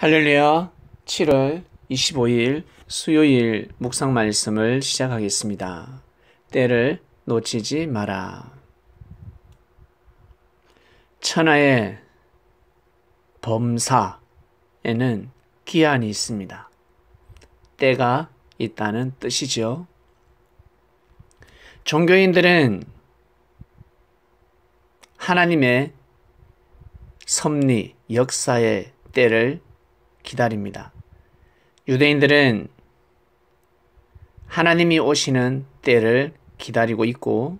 할렐루야 7월 25일 수요일 묵상 말씀을 시작하겠습니다. 때를 놓치지 마라. 천하의 범사에는 기한이 있습니다. 때가 있다는 뜻이죠. 종교인들은 하나님의 섭리, 역사의 때를 기다립니다. 유대인들은 하나님이 오시는 때를 기다리고 있고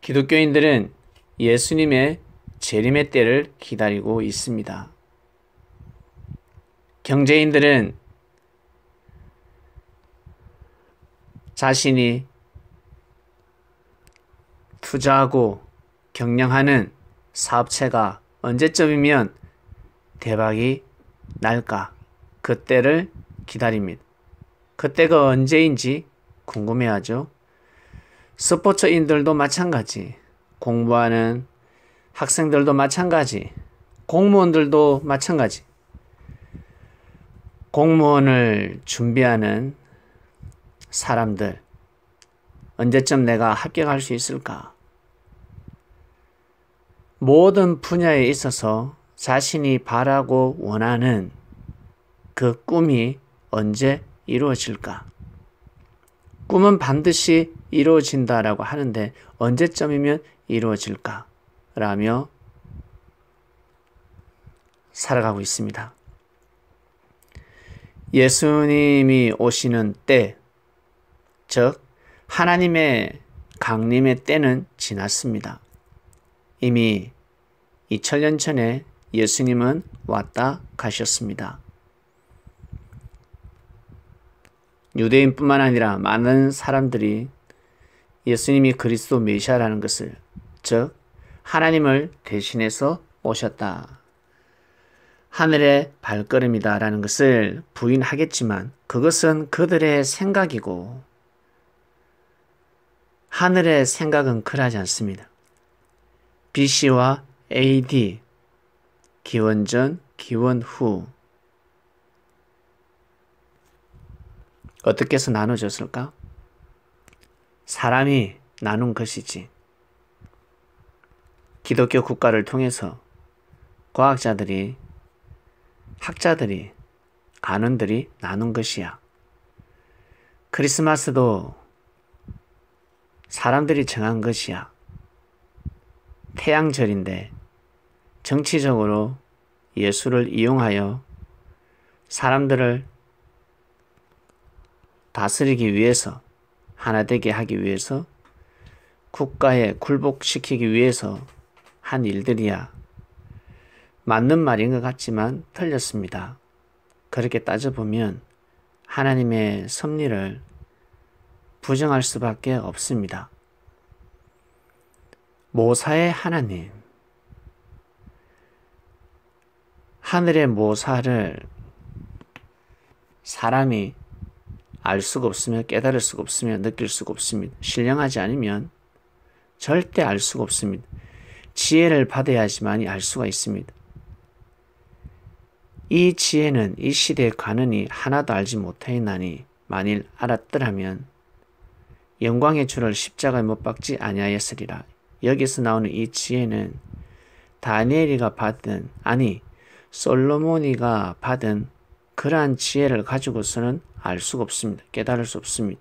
기독교인들은 예수님의 재림의 때를 기다리고 있습니다. 경제인들은 자신이 투자하고 경영하는 사업체가 언제쯤이면 대박이 날까 그때를 기다립니다. 그때가 언제인지 궁금해하죠. 스포츠인들도 마찬가지, 공부하는 학생들도 마찬가지, 공무원들도 마찬가지. 공무원을 준비하는 사람들, 언제쯤 내가 합격할 수 있을까? 모든 분야에 있어서 자신이 바라고 원하는 그 꿈이 언제 이루어질까? 꿈은 반드시 이루어진다라고 하는데 언제쯤이면 이루어질까? 라며 살아가고 있습니다. 예수님이 오시는 때, 즉, 하나님의 강림의 때는 지났습니다. 이미 2 0년 전에 예수님은 왔다 가셨습니다. 유대인뿐만 아니라 많은 사람들이 예수님이 그리스도 메시아라는 것을 즉 하나님을 대신해서 오셨다. 하늘의 발걸음이다라는 것을 부인하겠지만 그것은 그들의 생각이고 하늘의 생각은 그러지 않습니다. BC와 AD 기원 전, 기원 후 어떻게 해서 나눠졌을까? 사람이 나눈 것이지. 기독교 국가를 통해서 과학자들이, 학자들이, 간원들이 나눈 것이야. 크리스마스도 사람들이 정한 것이야. 태양절인데 정치적으로 예수를 이용하여 사람들을 다스리기 위해서 하나 되게 하기 위해서 국가에 굴복시키기 위해서 한 일들이야. 맞는 말인 것 같지만 틀렸습니다. 그렇게 따져보면 하나님의 섭리를 부정할 수밖에 없습니다. 모사의 하나님 하늘의 모사를 사람이 알 수가 없으며 깨달을 수가 없으며 느낄 수가 없습니다. 신령하지 않으면 절대 알 수가 없습니다. 지혜를 받아야지만이 알 수가 있습니다. 이 지혜는 이 시대의 관원이 하나도 알지 못하였나니 만일 알았더라면 영광의 주를 십자가에 못 박지 아니하였으리라. 여기서 나오는 이 지혜는 다니엘이가 받은 아니 솔로몬이가 받은 그러한 지혜를 가지고서는 알 수가 없습니다. 깨달을 수 없습니다.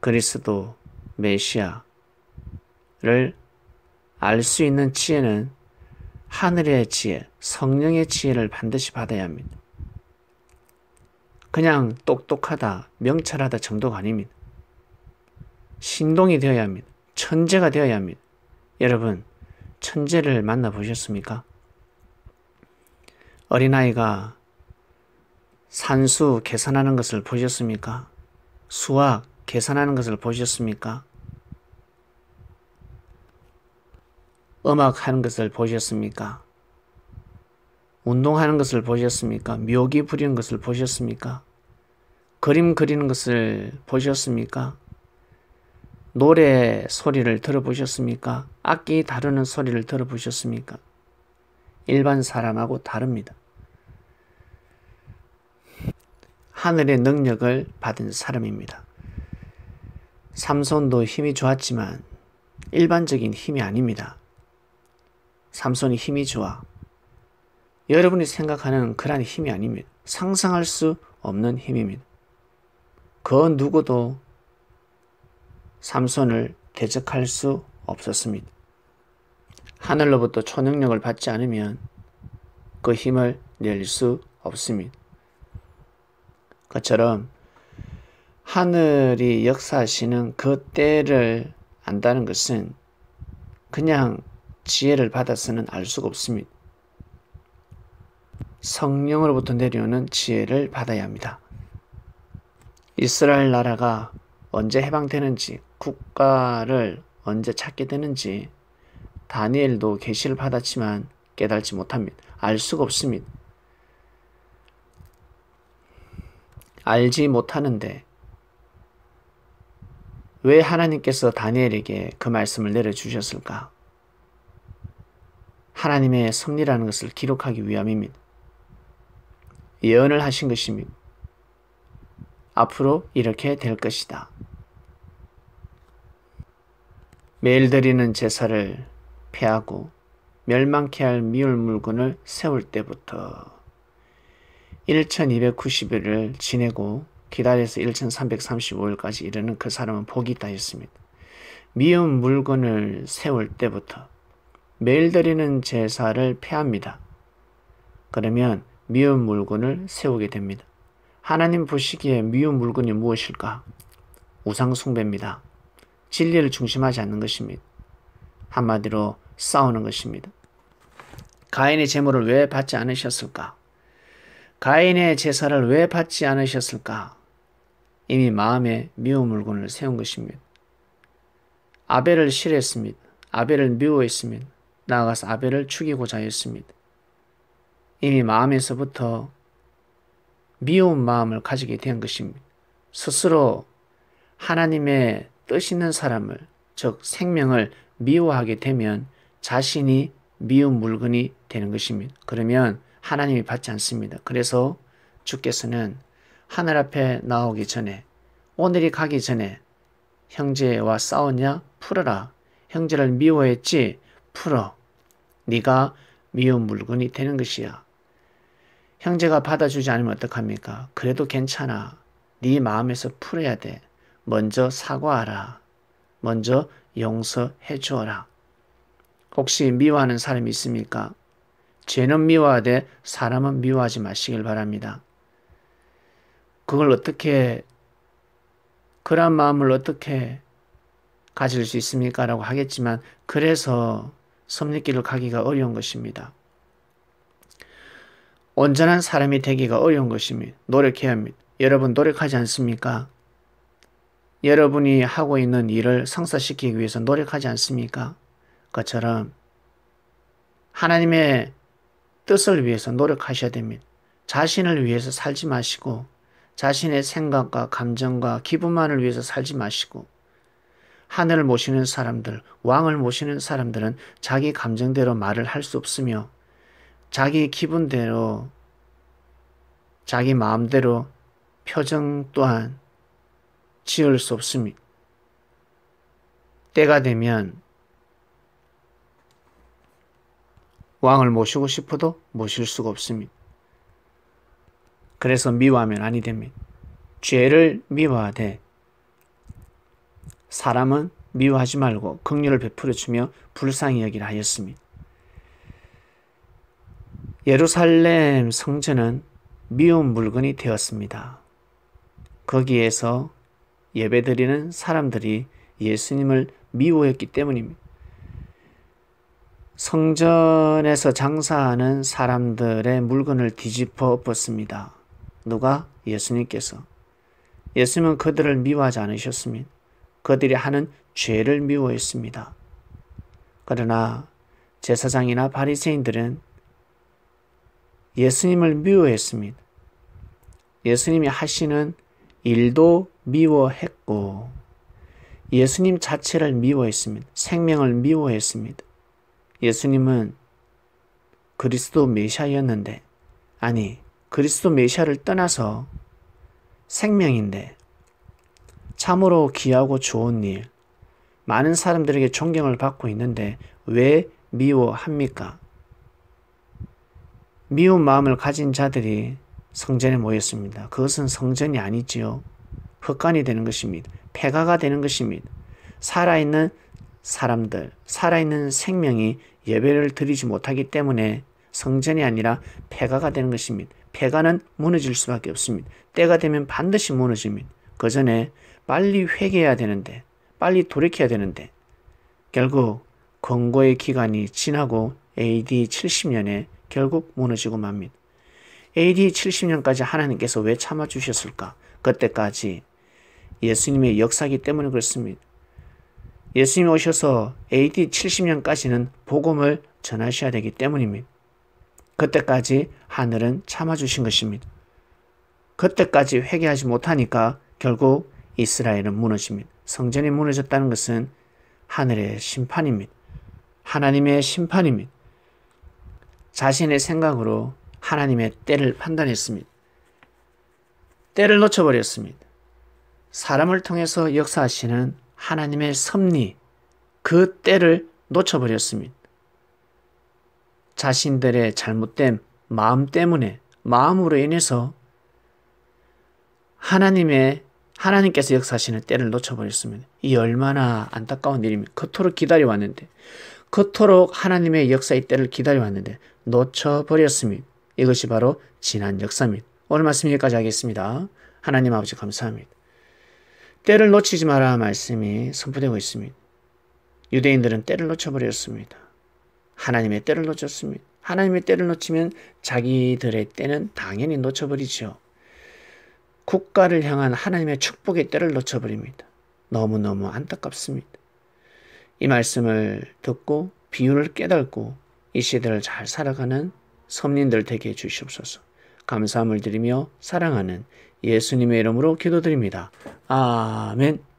그리스도 메시아를 알 수 있는 지혜는 하늘의 지혜, 성령의 지혜를 반드시 받아야 합니다. 그냥 똑똑하다, 명찰하다 정도가 아닙니다. 신동이 되어야 합니다. 천재가 되어야 합니다. 여러분, 천재를 만나보셨습니까? 어린아이가 산수 계산하는 것을 보셨습니까? 수학 계산하는 것을 보셨습니까? 음악 하는 것을 보셨습니까? 운동하는 것을 보셨습니까? 묘기 부리는 것을 보셨습니까? 그림 그리는 것을 보셨습니까? 노래 소리를 들어보셨습니까? 악기 다루는 소리를 들어보셨습니까? 일반 사람하고 다릅니다. 하늘의 능력을 받은 사람입니다. 삼손도 힘이 좋았지만 일반적인 힘이 아닙니다. 삼손이 힘이 좋아. 여러분이 생각하는 그러 힘이 아닙니다. 상상할 수 없는 힘입니다. 그 누구도 삼손을 대적할 수 없었습니다. 하늘로부터 초능력을 받지 않으면 그 힘을 낼 수 없습니다. 것처럼 하늘이 역사하시는 그 때를 안다는 것은 그냥 지혜를 받아서는 알 수가 없습니다. 성령으로부터 내려오는 지혜를 받아야 합니다. 이스라엘 나라가 언제 해방되는지 국가를 언제 찾게 되는지 다니엘도 계시를 받았지만 깨달지 못합니다. 알 수가 없습니다. 알지 못하는데 왜 하나님께서 다니엘에게 그 말씀을 내려주셨을까? 하나님의 섭리라는 것을 기록하기 위함입니다. 예언을 하신 것입니다. 앞으로 이렇게 될 것이다. 매일 드리는 제사를 폐하고 멸망케 할 미울 물건을 세울 때부터 1 2 9 1을 지내고 기다려서 1335일까지 이르는 그 사람은 복이 있다 했습니다. 미운 물건을 세울 때부터 매일 드리는 제사를 폐합니다. 그러면 미운 물건을 세우게 됩니다. 하나님 보시기에 미운 물건이 무엇일까? 우상숭배입니다. 진리를 중심하지 않는 것입니다. 한마디로 싸우는 것입니다. 가인의 재물을 왜 받지 않으셨을까? 가인의 제사를 왜 받지 않으셨을까? 이미 마음에 미운 물건을 세운 것입니다. 아벨을 싫어했습니다. 아벨을 미워했습니다. 나아가서 아벨을 죽이고자 했습니다. 이미 마음에서부터 미운 마음을 가지게 된 것입니다. 스스로 하나님의 뜻 있는 사람을, 즉 생명을 미워하게 되면 자신이 미운 물건이 되는 것입니다. 그러면 하나님이 받지 않습니다. 그래서 주께서는 하늘 앞에 나오기 전에 오늘이 가기 전에 형제와 싸웠냐? 풀어라. 형제를 미워했지? 풀어. 네가 미운 물건이 되는 것이야. 형제가 받아주지 않으면 어떡합니까? 그래도 괜찮아. 네 마음에서 풀어야 돼. 먼저 사과하라. 먼저 용서해 주어라. 혹시 미워하는 사람이 있습니까? 죄는 미워하되 사람은 미워하지 마시길 바랍니다. 그걸 어떻게 그러 마음을 어떻게 가질 수 있습니까? 라고 하겠지만 그래서 섭리길을 가기가 어려운 것입니다. 온전한 사람이 되기가 어려운 것입니다. 노력해야 합니다. 여러분 노력하지 않습니까? 여러분이 하고 있는 일을 성사시키기 위해서 노력하지 않습니까? 그처럼 하나님의 뜻을 위해서 노력하셔야 됩니다. 자신을 위해서 살지 마시고 자신의 생각과 감정과 기분만을 위해서 살지 마시고 하늘을 모시는 사람들, 왕을 모시는 사람들은 자기 감정대로 말을 할 수 없으며 자기 기분대로 자기 마음대로 표정 또한 지을 수 없습니다. 때가 되면 왕을 모시고 싶어도 모실 수가 없습니다. 그래서 미워하면 아니 됩니다. 죄를 미워하되 사람은 미워하지 말고 긍휼을 베풀어 주며 불쌍히 여기라 하였습니다. 예루살렘 성전은 미운 물건이 되었습니다. 거기에서 예배드리는 사람들이 예수님을 미워했기 때문입니다. 성전에서 장사하는 사람들의 물건을 뒤집어 엎었습니다. 누가? 예수님께서. 예수님은 그들을 미워하지 않으셨습니다. 그들이 하는 죄를 미워했습니다. 그러나 제사장이나 바리새인들은 예수님을 미워했습니다. 예수님이 하시는 일도 미워했고 예수님 자체를 미워했습니다. 생명을 미워했습니다. 예수님은 그리스도 메시아였는데 아니 그리스도 메시아를 떠나서 생명인데 참으로 귀하고 좋은 일 많은 사람들에게 존경을 받고 있는데 왜 미워합니까? 미운 마음을 가진 자들이 성전에 모였습니다. 그것은 성전이 아니지요. 헛간이 되는 것입니다. 폐가가 되는 것입니다. 살아있는 사람들, 살아있는 생명이 예배를 드리지 못하기 때문에 성전이 아니라 폐가가 되는 것입니다. 폐가는 무너질 수밖에 없습니다. 때가 되면 반드시 무너집니다. 그 전에 빨리 회개해야 되는데, 빨리 돌이켜야 되는데, 결국 권고의 기간이 지나고 AD 70년에 결국 무너지고 맙니다. AD 70년까지 하나님께서 왜 참아주셨을까? 그때까지 예수님의 역사기 때문에 그렇습니다. 예수님이 오셔서 AD 70년까지는 복음을 전하셔야 되기 때문입니다. 그때까지 하늘은 참아주신 것입니다. 그때까지 회개하지 못하니까 결국 이스라엘은 무너집니다. 성전이 무너졌다는 것은 하늘의 심판입니다. 하나님의 심판입니다. 자신의 생각으로 하나님의 때를 판단했습니다. 때를 놓쳐버렸습니다. 사람을 통해서 역사하시는 하나님의 섭리, 그 때를 놓쳐버렸습니다. 자신들의 잘못된 마음 때문에, 마음으로 인해서 하나님의, 하나님께서 역사하시는 때를 놓쳐버렸습니다. 이 얼마나 안타까운 일입니까? 그토록 기다려왔는데, 그토록 하나님의 역사의 때를 기다려왔는데, 놓쳐버렸습니다. 이것이 바로 지난 역사입니다. 오늘 말씀 여기까지 하겠습니다. 하나님 아버지 감사합니다. 때를 놓치지 마라 말씀이 선포되고 있습니다. 유대인들은 때를 놓쳐버렸습니다. 하나님의 때를 놓쳤습니다. 하나님의 때를 놓치면 자기들의 때는 당연히 놓쳐버리죠. 국가를 향한 하나님의 축복의 때를 놓쳐버립니다. 너무너무 안타깝습니다. 이 말씀을 듣고 비유를 깨닫고 이 시대를 잘 살아가는 섬린들 되게 해주시옵소서. 감사함을 드리며 사랑하는 예수님의 이름으로 기도드립니다. 아멘.